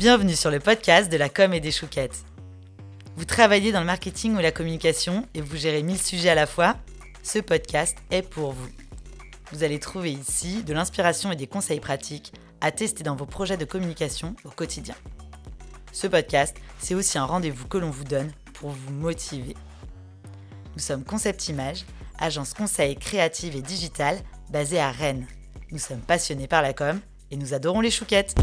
Bienvenue sur le podcast de la com et des chouquettes. Vous travaillez dans le marketing ou la communication et vous gérez 1000 sujets à la fois Ce podcast est pour vous. Vous allez trouver ici de l'inspiration et des conseils pratiques à tester dans vos projets de communication au quotidien. Ce podcast, c'est aussi un rendez-vous que l'on vous donne pour vous motiver. Nous sommes Concept Image, agence conseil créative et digitale basée à Rennes. Nous sommes passionnés par la com et nous adorons les chouquettes.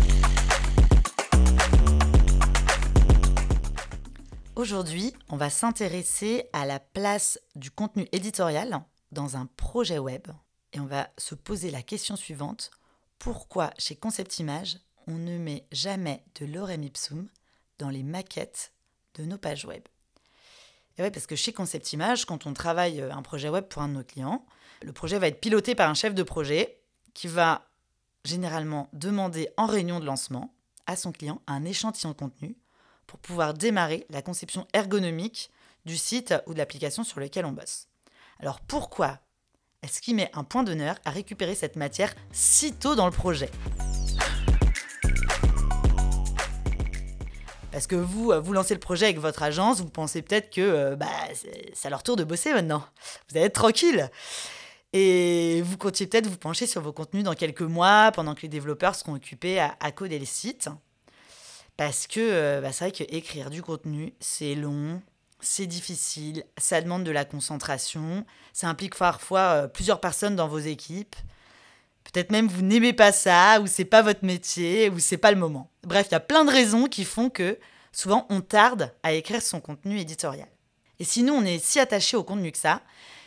Aujourd'hui, on va s'intéresser à la place du contenu éditorial dans un projet web et on va se poser la question suivante. Pourquoi chez Concept Image, on ne met jamais de lorem ipsum dans les maquettes de nos pages web et eh ouais, parce que chez Concept Image, quand on travaille euh, un projet web pour un de nos clients, le projet va être piloté par un chef de projet qui va généralement demander en réunion de lancement à son client un échantillon de contenu pour pouvoir démarrer la conception ergonomique du site ou de l'application sur lequel on bosse. Alors pourquoi est-ce qu'il met un point d'honneur à récupérer cette matière si tôt dans le projet Parce que vous, vous lancez le projet avec votre agence, vous pensez peut-être que euh, bah, c'est à leur tour de bosser maintenant. Vous allez être tranquille. Et vous comptiez peut-être vous pencher sur vos contenus dans quelques mois, pendant que les développeurs seront occupés à, à coder les sites. Parce que euh, bah, c'est vrai qu'écrire du contenu, c'est long, c'est difficile, ça demande de la concentration, ça implique parfois euh, plusieurs personnes dans vos équipes. Peut-être même vous n'aimez pas ça, ou c'est pas votre métier, ou c'est pas le moment. Bref, il y a plein de raisons qui font que souvent on tarde à écrire son contenu éditorial. Et si nous on est si attaché au contenu que ça,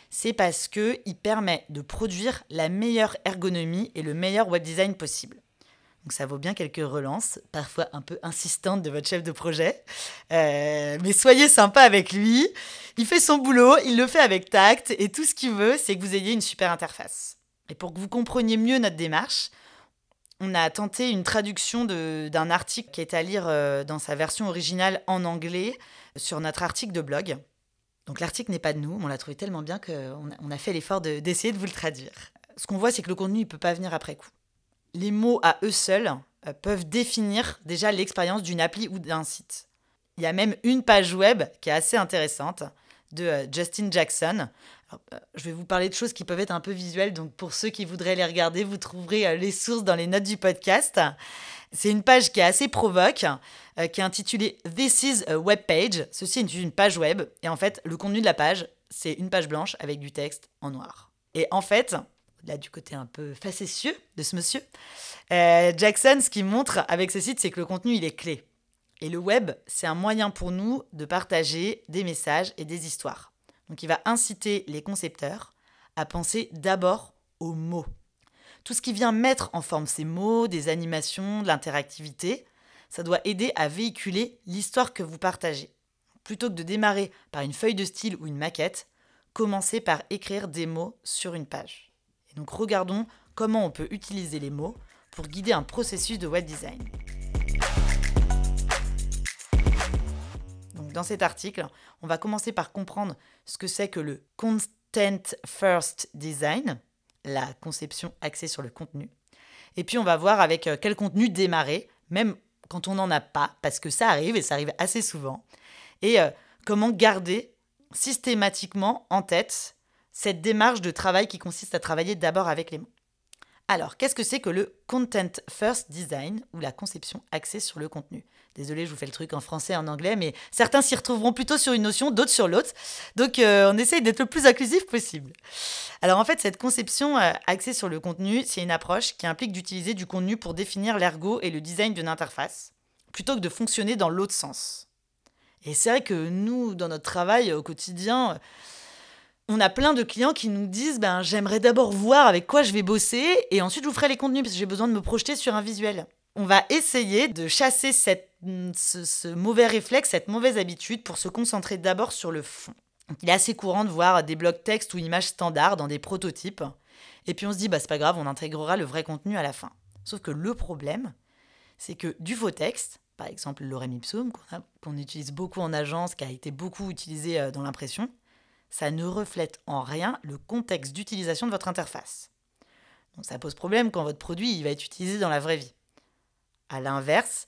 c'est parce qu'il permet de produire la meilleure ergonomie et le meilleur web design possible. Donc ça vaut bien quelques relances, parfois un peu insistantes de votre chef de projet. Euh, mais soyez sympa avec lui. Il fait son boulot, il le fait avec tact et tout ce qu'il veut, c'est que vous ayez une super interface. Et pour que vous compreniez mieux notre démarche, on a tenté une traduction d'un article qui est à lire euh, dans sa version originale en anglais sur notre article de blog. Donc l'article n'est pas de nous, on l'a trouvé tellement bien qu'on a, on a fait l'effort d'essayer de vous le traduire. Ce qu'on voit, c'est que le contenu, ne peut pas venir après coup les mots à eux seuls euh, peuvent définir déjà l'expérience d'une appli ou d'un site. Il y a même une page web qui est assez intéressante de euh, Justin Jackson. Euh, je vais vous parler de choses qui peuvent être un peu visuelles, donc pour ceux qui voudraient les regarder, vous trouverez les sources dans les notes du podcast. C'est une page qui est assez provoque, qui est intitulée This is a web page. Ceci est une page web. Et en fait, le contenu de la page, c'est une page blanche avec du texte en noir. Et en fait, là du côté un peu facétieux de ce monsieur, euh, Jackson, ce qu'il montre avec ce site, c'est que le contenu, il est clé. Et le web, c'est un moyen pour nous de partager des messages et des histoires. Donc il va inciter les concepteurs à penser d'abord aux mots. Tout ce qui vient mettre en forme ces mots, des animations, de l'interactivité, ça doit aider à véhiculer l'histoire que vous partagez. Plutôt que de démarrer par une feuille de style ou une maquette, commencez par écrire des mots sur une page. Et donc regardons comment on peut utiliser les mots pour guider un processus de web design. Donc dans cet article, on va commencer par comprendre ce que c'est que le content first design, la conception axée sur le contenu. Et puis on va voir avec euh, quel contenu démarrer, même quand on n'en a pas, parce que ça arrive et ça arrive assez souvent. Et euh, comment garder systématiquement en tête cette démarche de travail qui consiste à travailler d'abord avec les mots. Alors, qu'est-ce que c'est que le Content First Design ou la conception axée sur le contenu Désolé, je vous fais le truc en français en anglais, mais certains s'y retrouveront plutôt sur une notion, d'autres sur l'autre. Donc, euh, on essaye d'être le plus inclusif possible. Alors, en fait, cette conception euh, axée sur le contenu, c'est une approche qui implique d'utiliser du contenu pour définir l'ergot et le design d'une interface, plutôt que de fonctionner dans l'autre sens. Et c'est vrai que nous, dans notre travail au quotidien, on a plein de clients qui nous disent ben, j'aimerais d'abord voir avec quoi je vais bosser et ensuite je vous ferai les contenus parce que j'ai besoin de me projeter sur un visuel. On va essayer de chasser mm, ce, mauvais réflexe, cette mauvaise habitude pour se concentrer d'abord sur le fond. Il est assez courant de voir des blocs texte ou images standard dans des prototypes. Et puis on se dit, bah, c'est pas grave, on intégrera le vrai contenu à la fin. Sauf que le problème, c'est que du faux texte, par exemple l'orem ipsum, qu'on utilise beaucoup en agence, qui a été beaucoup utilisé euh, dans l'impression, ça ne reflète en rien le contexte d'utilisation de votre interface. Donc ça pose problème quand votre produit va être utilisé dans la vraie vie. A l'inverse,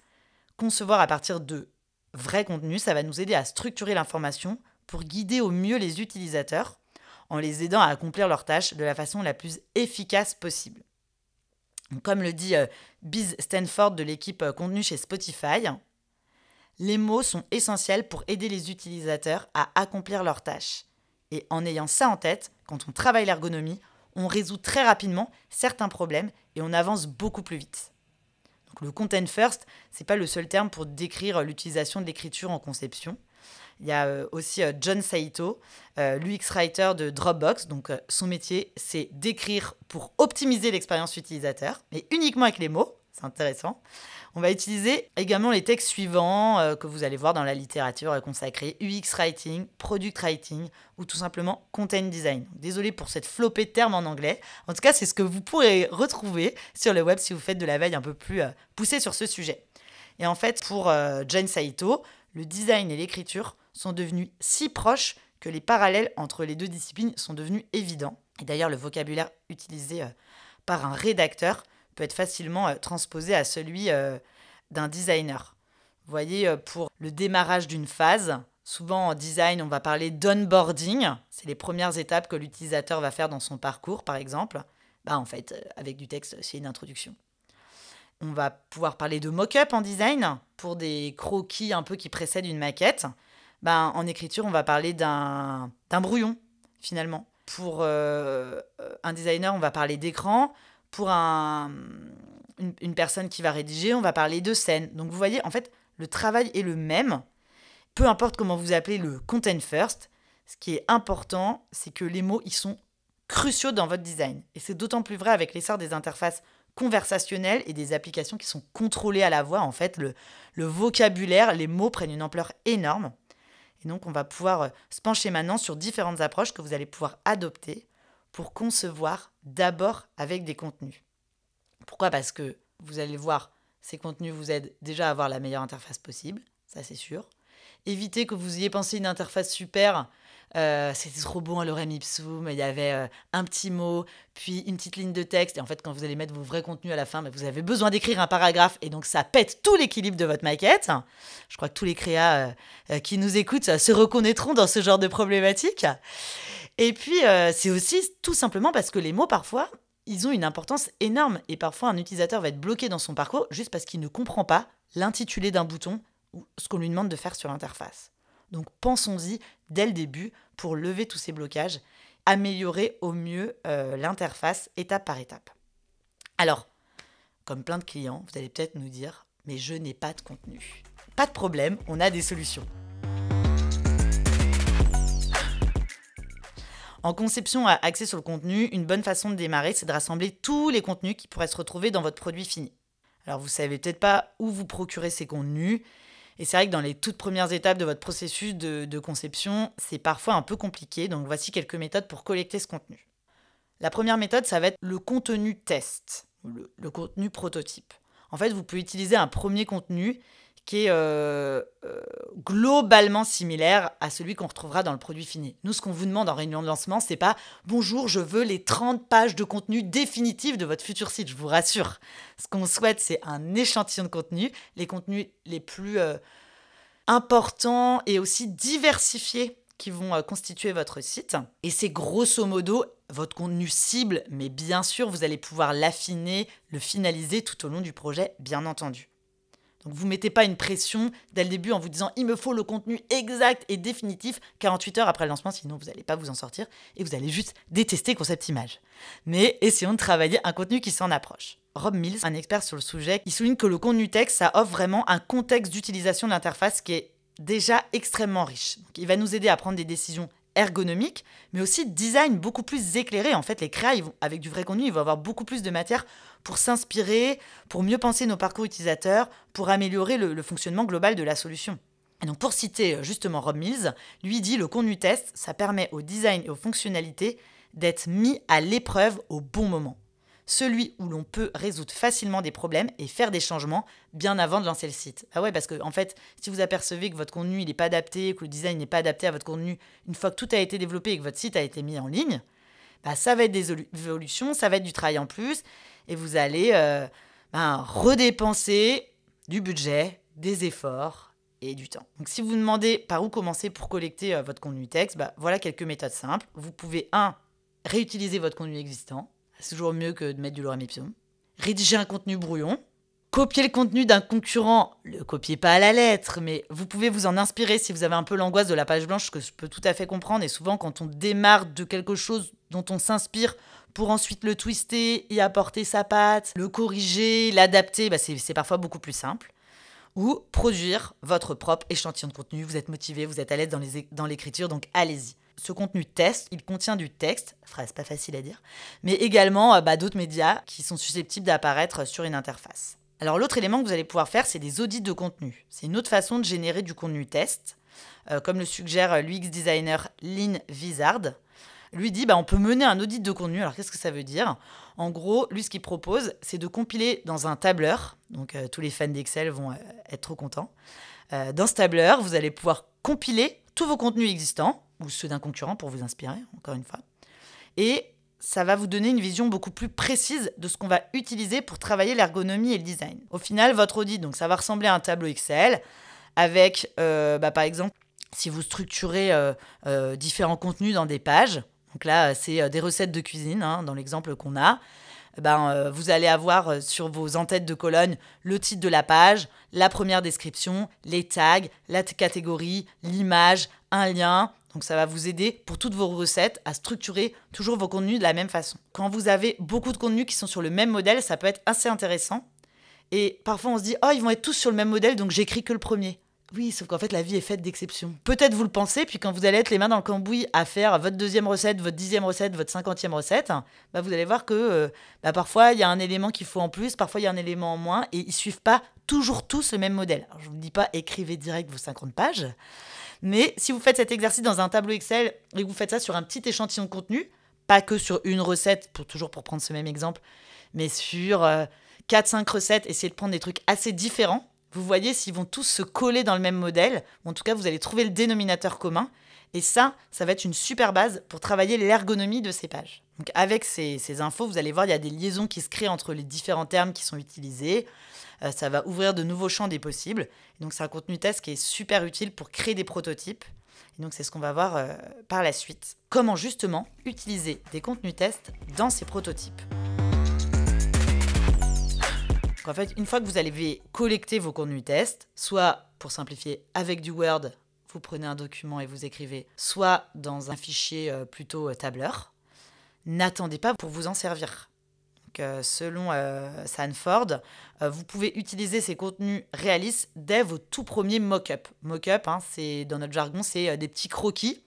concevoir à partir de vrais contenus, ça va nous aider à structurer l'information pour guider au mieux les utilisateurs en les aidant à accomplir leurs tâches de la façon la plus efficace possible. Comme le dit euh, Biz Stanford de l'équipe euh, contenu chez Spotify, les mots sont essentiels pour aider les utilisateurs à accomplir leurs tâches. Et en ayant ça en tête, quand on travaille l'ergonomie, on résout très rapidement certains problèmes et on avance beaucoup plus vite. le content first, c'est pas le seul terme pour décrire euh, l'utilisation de l'écriture en conception. Il y a euh, aussi euh, John Saito, l'UX writer de Dropbox. Donc son métier, c'est d'écrire pour optimiser l'expérience utilisateur, mais uniquement avec les mots c'est intéressant. On va utiliser également les textes suivants euh, que vous allez voir dans la littérature consacrée UX writing, product writing ou tout simplement content design. Désolé pour cette flopée de termes en anglais. En tout cas, c'est ce que vous pourrez retrouver sur le web si vous faites de la veille un peu plus euh, poussée sur ce sujet. Et en fait, pour euh, Jane Saito, le design et l'écriture sont devenus si proches que les parallèles entre les deux disciplines sont devenus évidents. Et d'ailleurs, le vocabulaire utilisé par un rédacteur peut être facilement euh, transposé à celui euh, d'un designer. Vous voyez, euh, pour le démarrage d'une phase, souvent en design, on va parler d'onboarding, c'est les premières étapes que l'utilisateur va faire dans son parcours, par exemple. Bah, en fait, avec du texte, c'est une introduction. On va pouvoir parler de mock-up en design pour des croquis un peu qui précèdent une maquette. Ben, en écriture, on va parler d'un brouillon, finalement. Pour un designer, on va parler d'écran pour un, une, personne qui va rédiger, on va parler de scène. Donc vous voyez, en fait, le travail est le même, peu importe comment vous appelez le content first. Ce qui est important, c'est que les mots, ils sont cruciaux dans votre design. Et c'est d'autant plus vrai avec l'essor des interfaces conversationnelles et des applications qui sont contrôlées à la voix. En fait, le, le vocabulaire, les mots prennent une ampleur énorme. Et donc, on va pouvoir euh, se pencher maintenant sur différentes approches que vous allez pouvoir adopter pour concevoir d'abord avec des contenus. Pourquoi Parce que vous allez voir, ces contenus vous aident déjà à avoir la meilleure interface possible, ça c'est sûr. Évitez que vous ayez pensé une interface super. Euh, c'était trop bon à l'orem ipsum, il y avait euh, un petit mot, puis une petite ligne de texte. Et en fait, quand vous allez mettre vos vrais contenus à la fin, bah, vous avez besoin d'écrire un paragraphe et donc ça pète tout l'équilibre de votre maquette. Je crois que tous les créas euh, qui nous écoutent se reconnaîtront dans ce genre de problématique. Et puis, euh, c'est aussi tout simplement parce que les mots, parfois, ils ont une importance énorme. Et parfois, un utilisateur va être bloqué dans son parcours juste parce qu'il ne comprend pas l'intitulé d'un bouton ou ce qu'on lui demande de faire sur l'interface. Donc, pensons-y dès le début pour lever tous ces blocages, améliorer au mieux euh, l'interface étape par étape. Alors, comme plein de clients, vous allez peut-être nous dire, mais je n'ai pas de contenu. Pas de problème, on a des solutions. En conception axée sur le contenu, une bonne façon de démarrer, c'est de rassembler tous les contenus qui pourraient se retrouver dans votre produit fini. Alors vous savez peut-être pas où vous procurez ces contenus, et c'est vrai que dans les toutes premières étapes de votre processus de, conception, c'est parfois un peu compliqué, donc voici quelques méthodes pour collecter ce contenu. La première méthode, ça va être le contenu test, le contenu prototype. En fait, vous pouvez utiliser un premier contenu qui est euh, euh, globalement similaire à celui qu'on retrouvera dans le produit fini. Nous, ce qu'on vous demande en réunion de lancement, c'est pas bonjour, je veux les 30 pages de contenu définitif de votre futur site, je vous rassure. Ce qu'on souhaite, c'est un échantillon de contenu, les contenus les plus euh, importants et aussi diversifiés qui vont constituer votre site. Et c'est grosso modo votre contenu cible, mais bien sûr, vous allez pouvoir l'affiner, le finaliser tout au long du projet, bien entendu. Donc vous mettez pas une pression dès le début en vous disant il me faut le contenu exact et définitif 48 heures après le lancement, sinon vous n'allez pas vous en sortir et vous allez juste détester concept image. Mais essayons de travailler un contenu qui s'en approche. Rob Mills, un expert sur le sujet, il souligne que le contenu texte, ça offre vraiment un contexte d'utilisation de l'interface qui est déjà extrêmement riche. Donc il va nous aider à prendre des décisions ergonomiques, mais aussi design beaucoup plus éclairé. En fait, les créas, avec du vrai contenu, ils vont avoir beaucoup plus de matière pour s'inspirer, pour mieux penser nos parcours utilisateurs, pour améliorer le, fonctionnement global de la solution. Et donc pour citer euh, justement Rob Mills, lui dit le contenu test, ça permet au design et aux fonctionnalités d'être mis à l'épreuve au bon moment. Celui où l'on peut résoudre facilement des problèmes et faire des changements bien avant de lancer le site. Ah ouais, parce que en fait, si vous apercevez que votre contenu n'est pas adapté, que le design n'est pas adapté à votre contenu, une fois que tout a été développé et que votre site a été mis en ligne, bah, ça va être des évolutions, ça va être du travail en plus, et vous allez euh, ben, redépenser du budget, des efforts et du temps. Donc si vous demandez par où commencer pour collecter euh, votre contenu texte, bah, voilà quelques méthodes simples. Vous pouvez 1. Réutiliser votre contenu existant, c'est toujours mieux que de mettre du lorem ipsum. Rédiger un contenu brouillon, copier le contenu d'un concurrent, le copiez pas à la lettre, mais vous pouvez vous en inspirer si vous avez un peu l'angoisse de la page blanche, que je peux tout à fait comprendre. Et souvent, quand on démarre de quelque chose dont on s'inspire pour ensuite le twister, y apporter sa patte, le corriger, l'adapter, bah, c'est parfois beaucoup plus simple. Ou produire votre propre échantillon de contenu. Vous êtes motivé, vous êtes à l'aise dans l'écriture, donc allez-y. Ce contenu test, il contient du texte, phrase pas facile à dire, mais également euh, bah, d'autres médias qui sont susceptibles d'apparaître sur une interface. Alors l'autre élément que vous allez pouvoir faire, c'est des audits de contenu. C'est une autre façon de générer du contenu test, euh, comme le suggère euh, l'UX designer Lynn Vizard. Lui dit, bah, on peut mener un audit de contenu. Alors qu'est-ce que ça veut dire En gros, lui, ce qu'il propose, c'est de compiler dans un tableur. Donc euh, tous les fans d'Excel vont être trop contents. dans ce tableur, vous allez pouvoir compiler tous vos contenus existants, ou ceux d'un concurrent pour vous inspirer, encore une fois. Et ça va vous donner une vision beaucoup plus précise de ce qu'on va utiliser pour travailler l'ergonomie et le design. Au final, votre audit, donc ça va ressembler à un tableau Excel avec, euh, bah, par exemple, si vous structurez euh, euh, différents contenus dans des pages, donc là, c'est des recettes de cuisine, hein, dans l'exemple qu'on a, ben, vous allez avoir sur vos entêtes de colonne le titre de la page, la première description, les tags, la catégorie, l'image, un lien, donc ça va vous aider pour toutes vos recettes à structurer toujours vos contenus de la même façon. Quand vous avez beaucoup de contenus qui sont sur le même modèle, ça peut être assez intéressant. Et parfois on se dit, oh ils vont être tous sur le même modèle, donc j'écris que le premier. Oui, sauf qu'en fait, la vie est faite d'exceptions. Peut-être vous le pensez, puis quand vous allez être les mains dans le cambouis à faire votre deuxième recette, votre dixième recette, votre cinquantième recette, bah vous allez voir que euh, bah parfois, il y a un élément qu'il faut en plus, parfois, il y a un élément en moins, et ils suivent pas toujours tous le même modèle. je ne vous dis pas écrivez direct vos 50 pages, mais si vous faites cet exercice dans un tableau Excel et que vous faites ça sur un petit échantillon de contenu, pas que sur une recette, pour toujours pour prendre ce même exemple, mais sur euh, quatre 4-5 recettes, essayez de prendre des trucs assez différents. Vous voyez s'ils vont tous se coller dans le même modèle. En tout cas, vous allez trouver le dénominateur commun. Et ça, ça va être une super base pour travailler l'ergonomie de ces pages. Donc avec ces, ces infos, vous allez voir, il y a des liaisons qui se créent entre les différents termes qui sont utilisés. Euh, ça va ouvrir de nouveaux champs des possibles. donc c'est un contenu test qui est super utile pour créer des prototypes. Et donc c'est ce qu'on va voir euh, par la suite. Comment justement utiliser des contenus tests dans ces prototypes. en fait, une fois que vous allez collecter vos contenus tests, soit pour simplifier avec du Word, vous prenez un document et vous écrivez, soit dans un fichier euh, plutôt tableur, n'attendez pas pour vous en servir. Euh, selon euh, Sanford, euh, vous pouvez utiliser ces contenus réalistes dès vos tout premiers mock-up. Mock-up, hein, c'est dans notre jargon, c'est des petits croquis.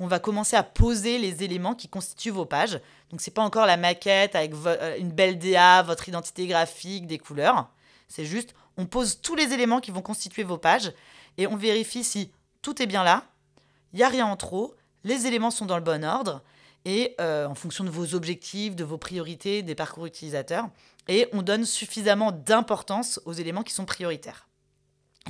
On va commencer à poser les éléments qui constituent vos pages. Donc n'est pas encore la maquette avec une belle DA, votre identité graphique, des couleurs. C'est juste, on pose tous les éléments qui vont constituer vos pages et on vérifie si tout est bien là, il n'y a rien en trop, les éléments sont dans le bon ordre et euh, en fonction de vos objectifs, de vos priorités, des parcours utilisateurs. Et on donne suffisamment d'importance aux éléments qui sont prioritaires.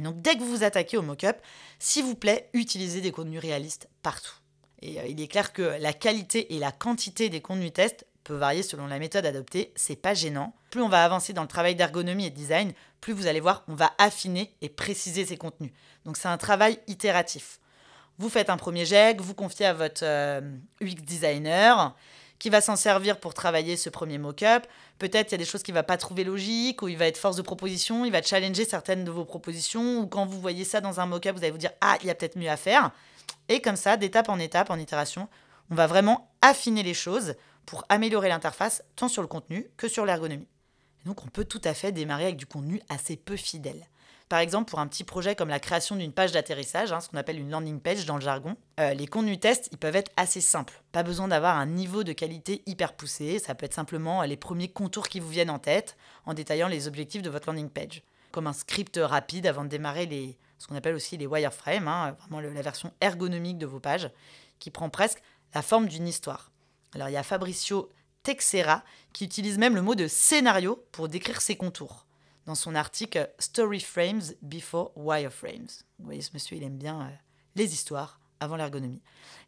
donc dès que vous vous attaquez au mock-up, s'il vous plaît, utilisez des contenus réalistes partout. Et euh, il est clair que la qualité et la quantité des contenus tests peut varier selon la méthode adoptée, c'est pas gênant. Plus on va avancer dans le travail d'ergonomie et design, plus vous allez voir, on va affiner et préciser ces contenus. Donc c'est un travail itératif. Vous faites un premier jet vous confiez à votre euh, UX designer qui va s'en servir pour travailler ce premier mock-up. Peut-être il y a des choses qu'il va pas trouver logiques, ou il va être force de proposition, il va challenger certaines de vos propositions, ou quand vous voyez ça dans un mock-up, vous allez vous dire ah il y a peut-être mieux à faire. Et comme ça, d'étape en étape, en itération, on va vraiment affiner les choses pour améliorer l'interface tant sur le contenu que sur l'ergonomie. Donc on peut tout à fait démarrer avec du contenu assez peu fidèle. Par exemple, pour un petit projet comme la création d'une page d'atterrissage, hein, ce qu'on appelle une landing page dans le jargon, euh, les contenus tests, ils peuvent être assez simples. Pas besoin d'avoir un niveau de qualité hyper poussé, ça peut être simplement euh, les premiers contours qui vous viennent en tête, en détaillant les objectifs de votre landing page. Comme un script rapide avant de démarrer les, ce qu'on appelle aussi les wireframes, hein, vraiment la version ergonomique de vos pages, qui prend presque la forme d'une histoire. Alors il y a Fabricio Texera qui utilise même le mot de scénario pour décrire ses contours dans son article Story Frames Before Wireframes. Vous voyez, ce monsieur, il aime bien euh, les histoires avant l'ergonomie.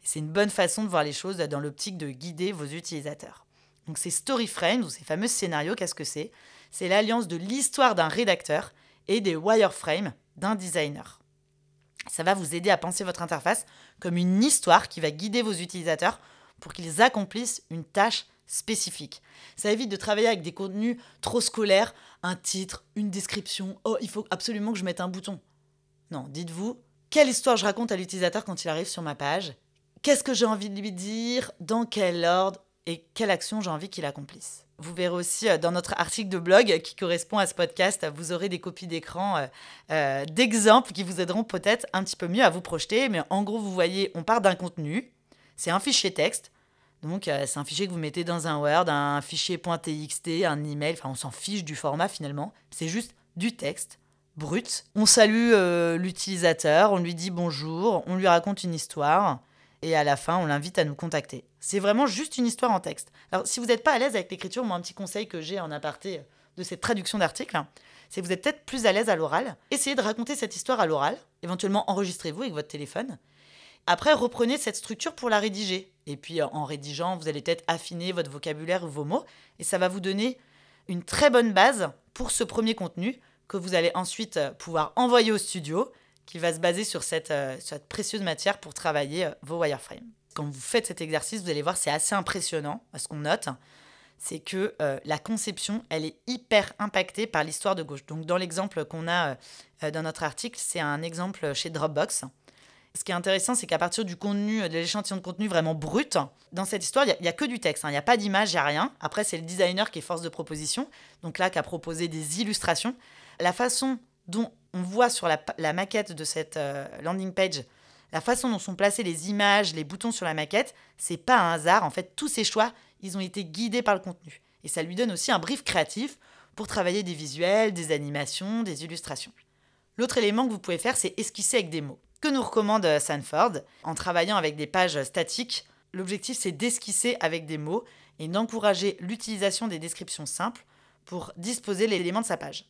C'est une bonne façon de voir les choses dans l'optique de guider vos utilisateurs. Donc ces story frames, ou ces fameux scénarios, qu'est-ce que c'est C'est l'alliance de l'histoire d'un rédacteur et des wireframes d'un designer. Ça va vous aider à penser votre interface comme une histoire qui va guider vos utilisateurs pour qu'ils accomplissent une tâche spécifique. Ça évite de travailler avec des contenus trop scolaires, un titre, une description, oh il faut absolument que je mette un bouton. Non, dites-vous, quelle histoire je raconte à l'utilisateur quand il arrive sur ma page, qu'est-ce que j'ai envie de lui dire, dans quel ordre et quelle action j'ai envie qu'il accomplisse. Vous verrez aussi euh, dans notre article de blog qui correspond à ce podcast, vous aurez des copies d'écran euh, euh, d'exemples qui vous aideront peut-être un petit peu mieux à vous projeter. Mais en gros, vous voyez, on part d'un contenu, c'est un fichier texte. Donc, euh, c'est un fichier que vous mettez dans un Word, un fichier .txt, un email, enfin, on s'en fiche du format finalement. C'est juste du texte brut. On salue euh, l'utilisateur, on lui dit bonjour, on lui raconte une histoire et à la fin, on l'invite à nous contacter. C'est vraiment juste une histoire en texte. Alors, si vous n'êtes pas à l'aise avec l'écriture, moi, un petit conseil que j'ai en aparté euh, de cette traduction d'article, hein, c'est que vous êtes peut-être plus à l'aise à l'oral. Essayez de raconter cette histoire à l'oral, éventuellement enregistrez-vous avec votre téléphone. Après, reprenez cette structure pour la rédiger. Et puis euh, en rédigeant, vous allez peut-être affiner votre vocabulaire ou vos mots. Et ça va vous donner une très bonne base pour ce premier contenu que vous allez ensuite euh, pouvoir envoyer au studio, qui va se baser sur cette, euh, précieuse matière pour travailler vos wireframes. Quand vous faites cet exercice, vous allez voir, c'est assez impressionnant. Ce qu'on note, c'est que la conception, elle est hyper impactée par l'histoire de gauche. Donc dans l'exemple qu'on a dans notre article, c'est un exemple chez Dropbox. Ce qui est intéressant, c'est qu'à partir du contenu, euh, de l'échantillon de contenu vraiment brut, dans cette histoire, il n'y a, que du texte, hein. il n'y a pas d'image, il n'y a rien. Après, c'est le designer qui est force de proposition, donc là, qui a proposé des illustrations. La façon dont on voit sur la, maquette de cette euh, landing page, la façon dont sont placées les images, les boutons sur la maquette, c'est pas un hasard. En fait, tous ces choix, ils ont été guidés par le contenu. Et ça lui donne aussi un brief créatif pour travailler des visuels, des animations, des illustrations. L'autre élément que vous pouvez faire, c'est esquisser avec des mots que nous recommande euh, Sanford. En travaillant avec des pages statiques, l'objectif c'est d'esquisser avec des mots et d'encourager l'utilisation des descriptions simples pour disposer l'élément de sa page.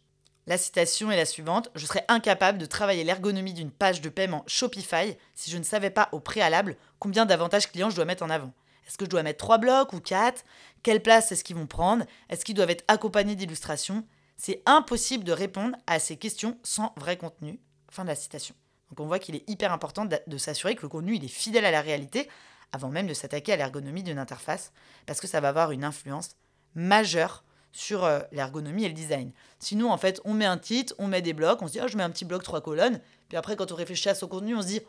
La citation est la suivante Je serais incapable de travailler l'ergonomie d'une page de paiement Shopify si je ne savais pas au préalable combien d'avantages clients je dois mettre en avant. Est-ce que je dois mettre trois blocs ou quatre Quelle place est-ce qu'ils vont prendre Est-ce qu'ils doivent être accompagnés d'illustrations C'est impossible de répondre à ces questions sans vrai contenu. Fin de la citation. Donc on voit qu'il est hyper important de s'assurer que le contenu il est fidèle à la réalité avant même de s'attaquer à l'ergonomie d'une interface, parce que ça va avoir une influence majeure sur euh, l'ergonomie et le design. Sinon, en fait, on met un titre, on met des blocs, on se dit, ah, je mets un petit bloc, trois colonnes, puis après, quand on réfléchit à son contenu, on se dit, oh,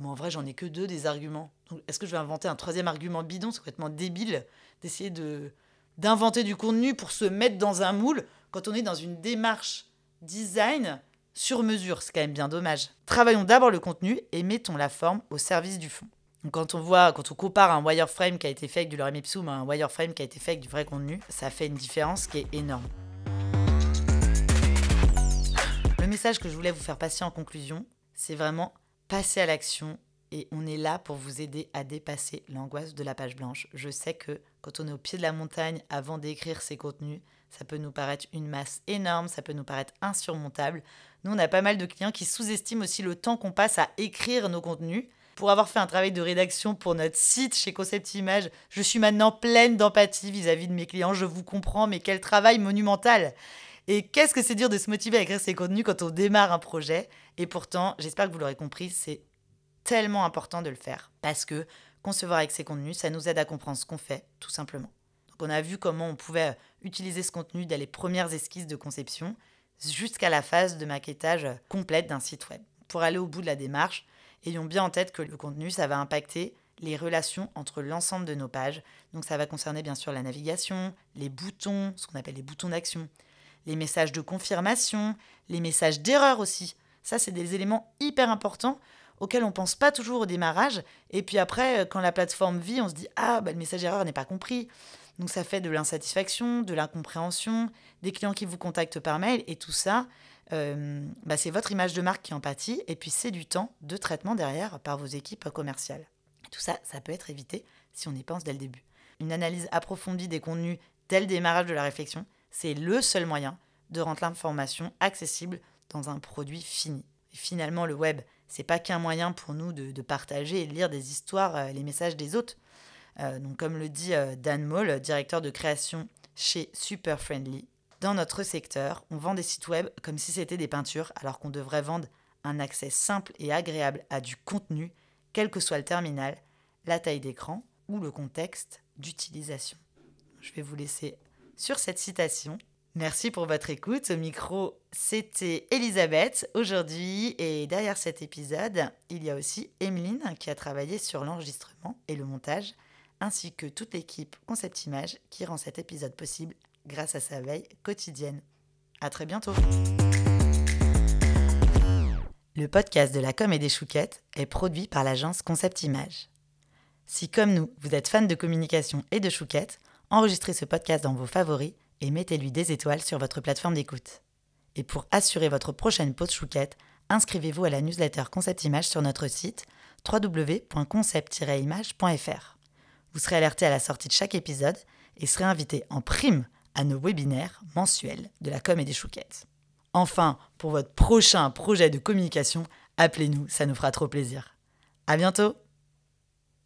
mais en vrai, j'en ai que deux des arguments. est-ce que je vais inventer un troisième argument bidon C'est complètement débile d'essayer d'inventer du contenu pour se mettre dans un moule quand on est dans une démarche design sur mesure, c'est quand même bien dommage. Travaillons d'abord le contenu et mettons la forme au service du fond. quand on voit, quand on compare un wireframe qui a été fait avec du lorem ipsum à un wireframe qui a été fait avec du vrai contenu, ça fait une différence qui est énorme. Le message que je voulais vous faire passer en conclusion, c'est vraiment passer à l'action et on est là pour vous aider à dépasser l'angoisse de la page blanche. Je sais que quand on est au pied de la montagne, avant d'écrire ses contenus, ça peut nous paraître une masse énorme, ça peut nous paraître insurmontable. Nous, on a pas mal de clients qui sous-estiment aussi le temps qu'on passe à écrire nos contenus. Pour avoir fait un travail de rédaction pour notre site chez Concept Image, je suis maintenant pleine d'empathie vis-à-vis de mes clients. Je vous comprends, mais quel travail monumental et qu'est-ce que c'est dur de se motiver à écrire ses contenus quand on démarre un projet Et pourtant, j'espère que vous l'aurez compris, c'est tellement important de le faire. Parce que concevoir avec ses contenus, ça nous aide à comprendre ce qu'on fait, tout simplement. On a vu comment on pouvait euh, utiliser ce contenu dès les premières esquisses de conception jusqu'à la phase de maquettage euh, complète d'un site web. Pour aller au bout de la démarche, ayons bien en tête que le contenu, ça va impacter les relations entre l'ensemble de nos pages. Donc ça va concerner bien sûr la navigation, les boutons, ce qu'on appelle les boutons d'action, les messages de confirmation, les messages d'erreur aussi. Ça, c'est des éléments hyper importants auxquels on pense pas toujours au démarrage. Et puis après, euh, quand la plateforme vit, on se dit Ah, bah, le message d'erreur n'est pas compris. Donc ça fait de l'insatisfaction, de l'incompréhension, des clients qui vous contactent par mail et tout ça, euh, bah, c'est votre image de marque qui en pâtit et puis c'est du temps de traitement derrière par vos équipes commerciales. Tout ça, ça peut être évité si on y pense dès le début. Une analyse approfondie des contenus dès le démarrage de la réflexion, c'est le seul moyen de rendre l'information accessible dans un produit fini. Et finalement, le web, c'est pas qu'un moyen pour nous de, de partager et de lire des histoires, euh, les messages des autres. Euh, donc comme le dit euh, Dan Moll, directeur de création chez Super Friendly, dans notre secteur, on vend des sites web comme si c'était des peintures, alors qu'on devrait vendre un accès simple et agréable à du contenu, quel que soit le terminal, la taille d'écran ou le contexte d'utilisation. Je vais vous laisser sur cette citation. Merci pour votre écoute. Au micro, c'était Elisabeth aujourd'hui. Et derrière cet épisode, il y a aussi Emeline qui a travaillé sur l'enregistrement et le montage ainsi que toute l'équipe Concept Image qui rend cet épisode possible grâce à sa veille quotidienne. À très bientôt. Le podcast de la com et des chouquettes est produit par l'agence Concept Image. Si comme nous, vous êtes fan de communication et de chouquettes, enregistrez ce podcast dans vos favoris et mettez-lui des étoiles sur votre plateforme d'écoute. Et pour assurer votre prochaine pause chouquette, inscrivez-vous à la newsletter Concept Image sur notre site www.concept-image.fr. Vous serez alerté à la sortie de chaque épisode et serez invité en prime à nos webinaires mensuels de la com et des chouquettes. Enfin, pour votre prochain projet de communication, appelez-nous, ça nous fera trop plaisir. À bientôt!